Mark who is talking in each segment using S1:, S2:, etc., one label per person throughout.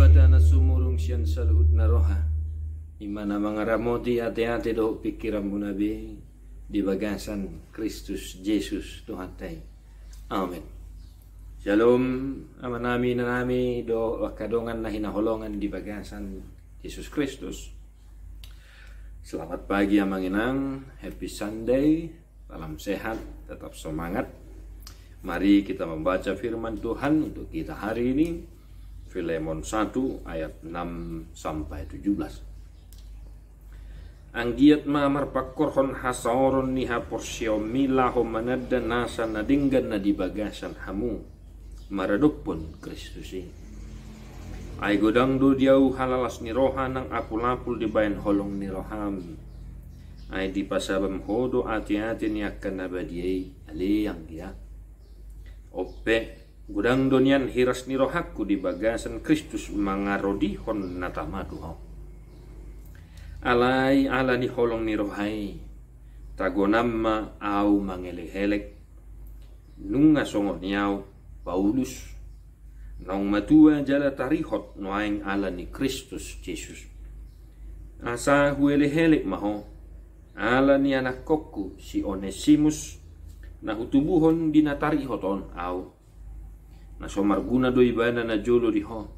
S1: batana sumurung sian sarhut naroha imana Ramoti ate-ate do pikiran munabi di bagasan Kristus Yesus Tuhan tai amin Shalom amanami nanami do wakadongan na hinaholongan di bagasan Yesus Kristus Selamat pagi amanginang. happy Sunday, salam sehat, tetap semangat. Mari kita membaca firman Tuhan untuk kita hari ini. Filemon 1 ayat 6 sampai 17 Anggiat ma marpakorhon hasaoron niha porsio ho manadda nasa nadinggan na dibagasan hamu pun Kristus ini Ay godang do diau halalas ni roha nang aku lapul di bayan holong ni roham. Ay di pasabam hodo ati-ati ni akan ali aliyang dia. Ya. Ope gudang donian hiras nirohaku di bagasan Kristus mangarodi hon natamaduho alai ala ni holong nirohai tagonamma au mangelehelek nunga songor niau Paulus nong matua jala tarihot noaing ala ni Kristus Yesus asa huelehelek maho ala ni anak koku si Onesimus na hutubuhon dinatari hoton au so marguna do ibana na jolo di ho.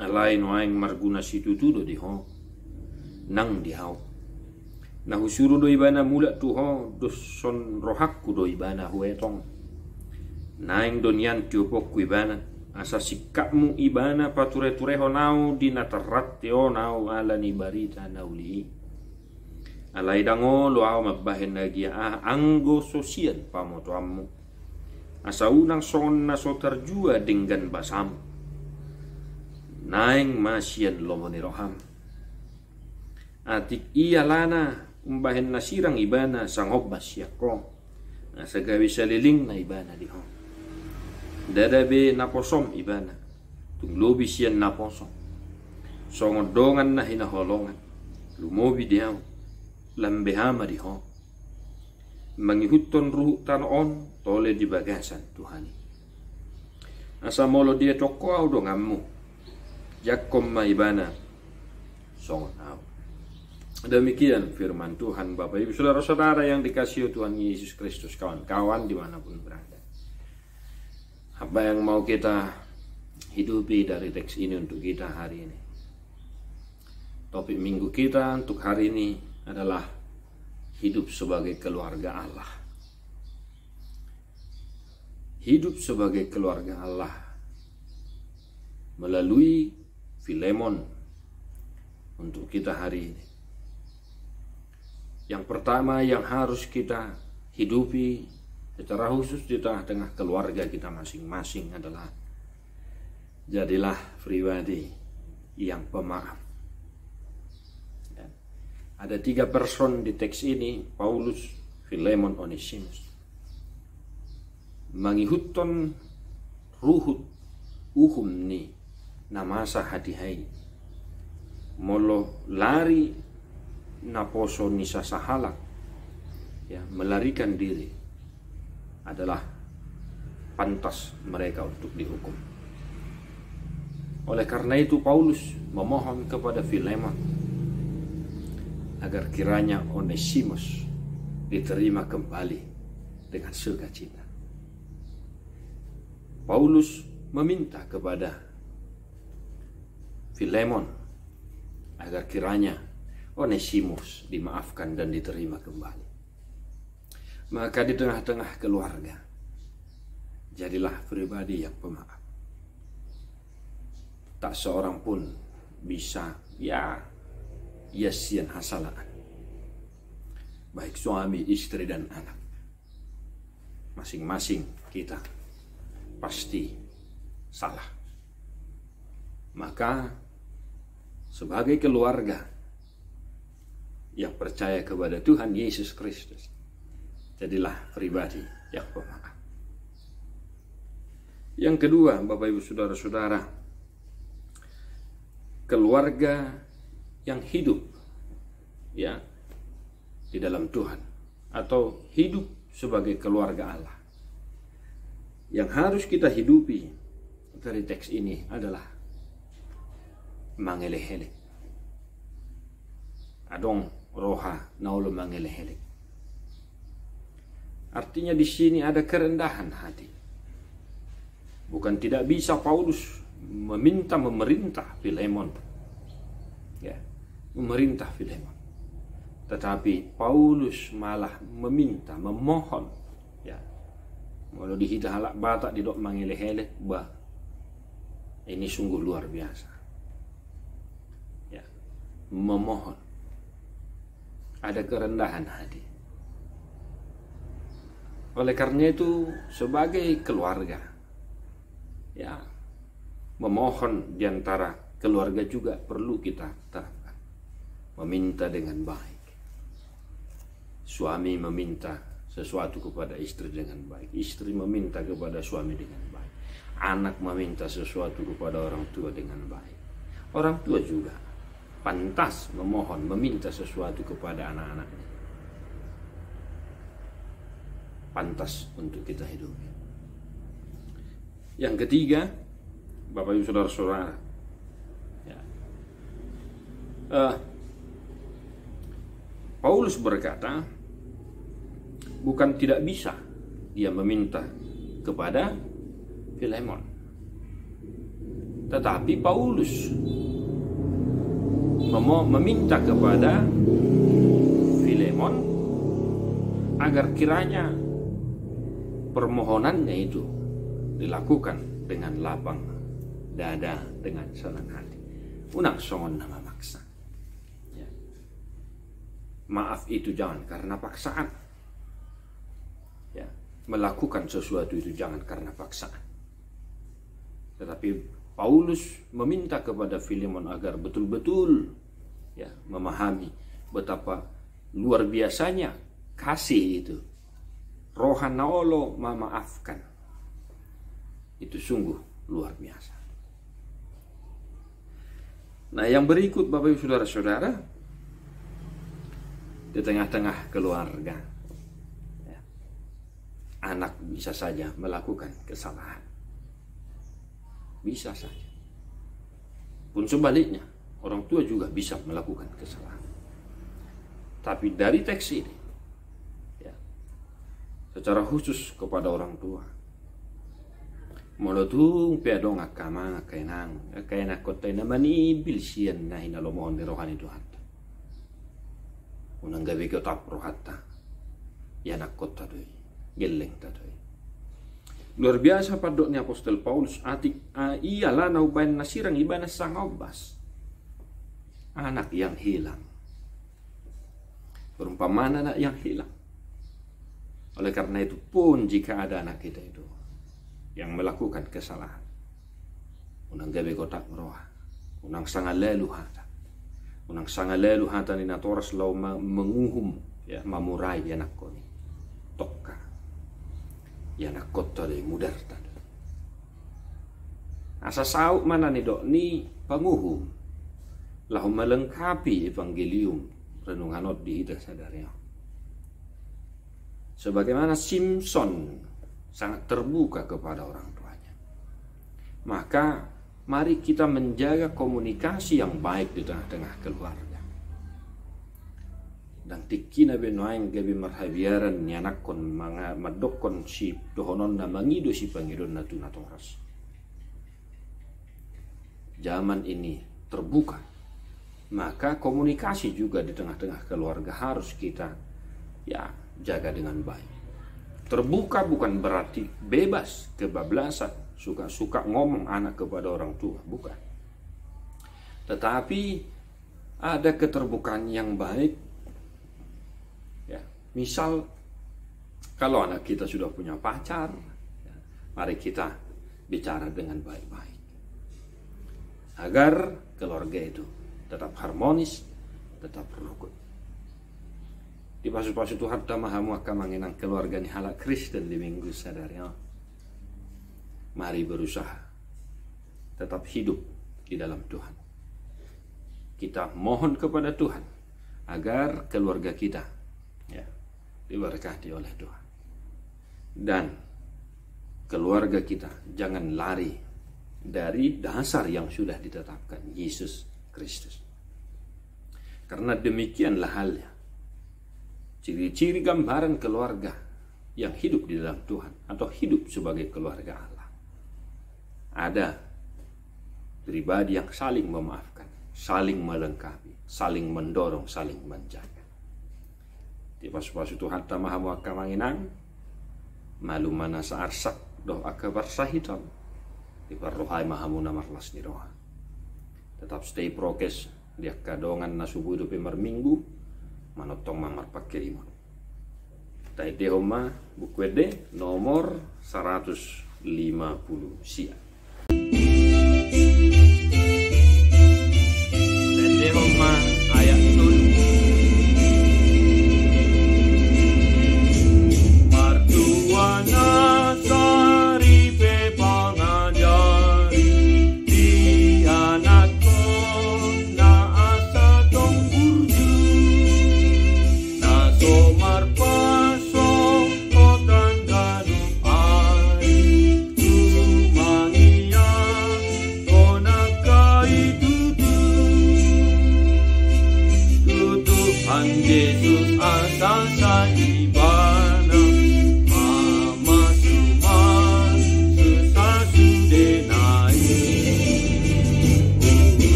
S1: Alai no aing marguna situ tudo di ho. Nang di hao. Na husuru do ibana mula tu ho son rohakku do ibana huetong. Naing donian tiupok ku ibana. Asa sikapmu ibana pature-ture ho nau di natarat teo nau ala ni barita nauli. Alai dango lo au mabahen lagi ah anggo sosial pamotamu asa unang na so terjua dengan basam naeng masian lomoni roham atik iya lana umbahen nasirang ibana sangob basyakro asa nah, gawi saliling na ibana dihong dadabe naposom ibana tung lobi sian naposom songodongan na hinaholongan lumobi diaw lambehama diho mangihuton ruhu tanon oleh di bagasan Tuhan. asa molo dia toko au do ngammu jakom ma ibana songon demikian firman Tuhan Bapak Ibu saudara-saudara yang dikasihi Tuhan Yesus Kristus kawan-kawan dimanapun berada apa yang mau kita hidupi dari teks ini untuk kita hari ini topik minggu kita untuk hari ini adalah hidup sebagai keluarga Allah hidup sebagai keluarga Allah melalui Filemon untuk kita hari ini. Yang pertama yang harus kita hidupi secara khusus di tengah-tengah keluarga kita masing-masing adalah jadilah pribadi yang pemaaf. Ya. Ada tiga person di teks ini, Paulus, Filemon, Onesimus mangihutton ruhut uhum uhumni namasa hadihai molo lari naposo nisa sahalak ya melarikan diri adalah pantas mereka untuk dihukum oleh karena itu Paulus memohon kepada Filemon agar kiranya Onesimus diterima kembali dengan sukacita Paulus meminta kepada Filemon agar kiranya Onesimus dimaafkan dan diterima kembali. Maka di tengah-tengah keluarga, jadilah pribadi yang pemaaf. Tak seorang pun bisa ya yesian hasalaan. Baik suami, istri, dan anak. Masing-masing kita pasti salah. Maka sebagai keluarga yang percaya kepada Tuhan Yesus Kristus, jadilah pribadi yang pemaaf. Yang kedua, Bapak Ibu Saudara-saudara, keluarga yang hidup ya di dalam Tuhan atau hidup sebagai keluarga Allah yang harus kita hidupi dari teks ini adalah mangelehele. Adong roha naulu mangelehele. Artinya di sini ada kerendahan hati. Bukan tidak bisa Paulus meminta memerintah Filemon. Ya, memerintah Filemon. Tetapi Paulus malah meminta, memohon kalau dihita halak batak dok mangele-hele, bah. Ini sungguh luar biasa. Ya. Memohon. Ada kerendahan hati. Oleh karena itu, sebagai keluarga, ya, memohon diantara keluarga juga perlu kita terapkan. Meminta dengan baik. Suami meminta sesuatu kepada istri dengan baik, istri meminta kepada suami dengan baik, anak meminta sesuatu kepada orang tua dengan baik. Orang tua juga pantas memohon, meminta sesuatu kepada anak-anaknya. Pantas untuk kita hidupi. Yang ketiga, Bapak Ibu Saudara-saudara, ya. uh, Paulus berkata, bukan tidak bisa dia meminta kepada Filemon tetapi Paulus meminta kepada Filemon agar kiranya permohonannya itu dilakukan dengan lapang dada dengan senang hati unang songon nama maksa ya. maaf itu jangan karena paksaan melakukan sesuatu itu jangan karena paksaan. Tetapi Paulus meminta kepada Filemon agar betul-betul ya memahami betapa luar biasanya kasih itu. Rohanaolo memaafkan. Itu sungguh luar biasa. Nah yang berikut Bapak Ibu Saudara-saudara Di tengah-tengah keluarga anak bisa saja melakukan kesalahan. Bisa saja. Pun sebaliknya, orang tua juga bisa melakukan kesalahan. Tapi dari teks ini, ya, secara khusus kepada orang tua, pia dong akama kainang eh, kaina ina mani bil sian nahina lomohon di rohani Tuhan. Unang gawe kota prohata Ya nak kota doi geleng tatai. Luar biasa padoknya Apostel Paulus atik ialah naubain nasirang ibana sangobas. Anak yang hilang. Perumpamaan anak yang hilang. Oleh karena itu pun jika ada anak kita itu yang melakukan kesalahan. Unang gabe kotak meroha. Unang sangat lelu hata. Unang sangat lelu hata ni natoras lau menguhum ya mamurai anak koni. Tokka yanakotta de mudarta asa sau mana nih dok ni penguhum, lahum melengkapi evangelium renungan di ida sadarnya sebagaimana Simpson sangat terbuka kepada orang tuanya maka mari kita menjaga komunikasi yang baik di tengah-tengah keluarga dan na be noain gabe marhabiaran kon manga madokkon si tohonon na mangido si pangiron na tong ras zaman ini terbuka maka komunikasi juga di tengah-tengah keluarga harus kita ya jaga dengan baik terbuka bukan berarti bebas kebablasan suka-suka ngomong anak kepada orang tua bukan tetapi ada keterbukaan yang baik Misal kalau anak kita sudah punya pacar, ya, mari kita bicara dengan baik-baik. Agar keluarga itu tetap harmonis, tetap rukun. Di pasu-pasu Tuhan maha akan mengenang keluarga ini halak Kristen di minggu sadarnya. Mari berusaha tetap hidup di dalam Tuhan. Kita mohon kepada Tuhan agar keluarga kita ya, diberkati oleh Tuhan. Dan keluarga kita jangan lari dari dasar yang sudah ditetapkan Yesus Kristus. Karena demikianlah halnya. Ciri-ciri gambaran keluarga yang hidup di dalam Tuhan atau hidup sebagai keluarga Allah. Ada pribadi yang saling memaafkan, saling melengkapi, saling mendorong, saling menjaga. Pas pas itu hatta maha muakka manginang Malu mana saarsak doh akabar sahitam Di rohai maha muna marlas ni roha Tetap stay prokes dia kadongan nasubu hidup mar minggu Manotong mamar pakiriman Taiti homa bukwede nomor 150 siang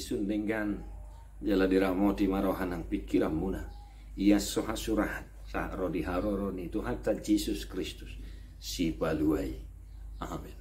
S1: disundenggan jala di marohanang pikiran muna ia soha surahat sahrodi
S2: haroroni Tuhan Jesus Jesus Kristus si baluai amin